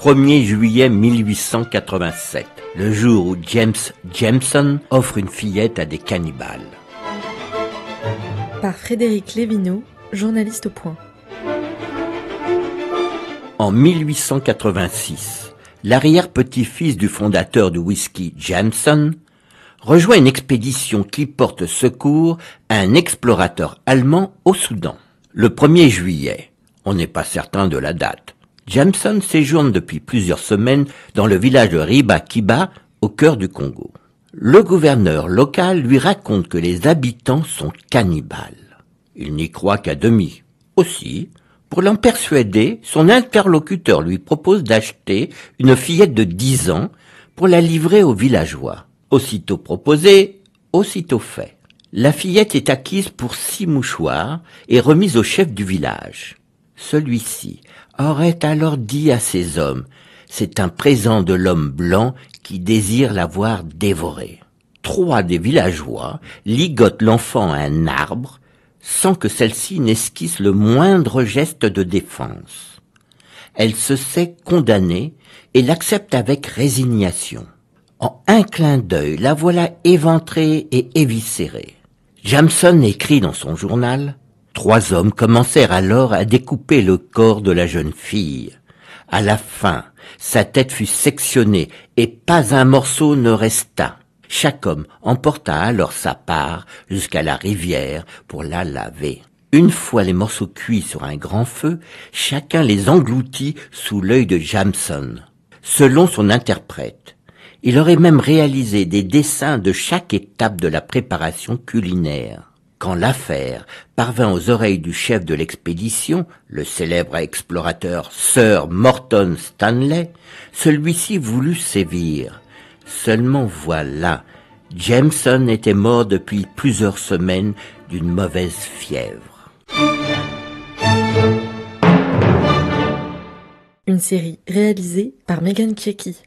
1er juillet 1887, le jour où James Jameson offre une fillette à des cannibales. Par Frédéric Lévineau, journaliste au point. En 1886, l'arrière-petit-fils du fondateur du whisky Jameson rejoint une expédition qui porte secours à un explorateur allemand au Soudan. Le 1er juillet, on n'est pas certain de la date, Jameson séjourne depuis plusieurs semaines dans le village de Riba-Kiba, au cœur du Congo. Le gouverneur local lui raconte que les habitants sont cannibales. Il n'y croit qu'à demi. Aussi, pour l'en persuader, son interlocuteur lui propose d'acheter une fillette de dix ans pour la livrer aux villageois. Aussitôt proposé, aussitôt fait. La fillette est acquise pour six mouchoirs et remise au chef du village. Celui-ci aurait alors dit à ses hommes, c'est un présent de l'homme blanc qui désire l'avoir dévoré. Trois des villageois ligotent l'enfant à un arbre sans que celle-ci n'esquisse le moindre geste de défense. Elle se sait condamnée et l'accepte avec résignation. En un clin d'œil, la voilà éventrée et éviscérée. Jamson écrit dans son journal Trois hommes commencèrent alors à découper le corps de la jeune fille. À la fin, sa tête fut sectionnée et pas un morceau ne resta. Chaque homme emporta alors sa part jusqu'à la rivière pour la laver. Une fois les morceaux cuits sur un grand feu, chacun les engloutit sous l'œil de Jamson. Selon son interprète, il aurait même réalisé des dessins de chaque étape de la préparation culinaire quand l'affaire parvint aux oreilles du chef de l'expédition, le célèbre explorateur Sir Morton Stanley, celui-ci voulut sévir. Seulement voilà, Jameson était mort depuis plusieurs semaines d'une mauvaise fièvre. Une série réalisée par Megan Checky.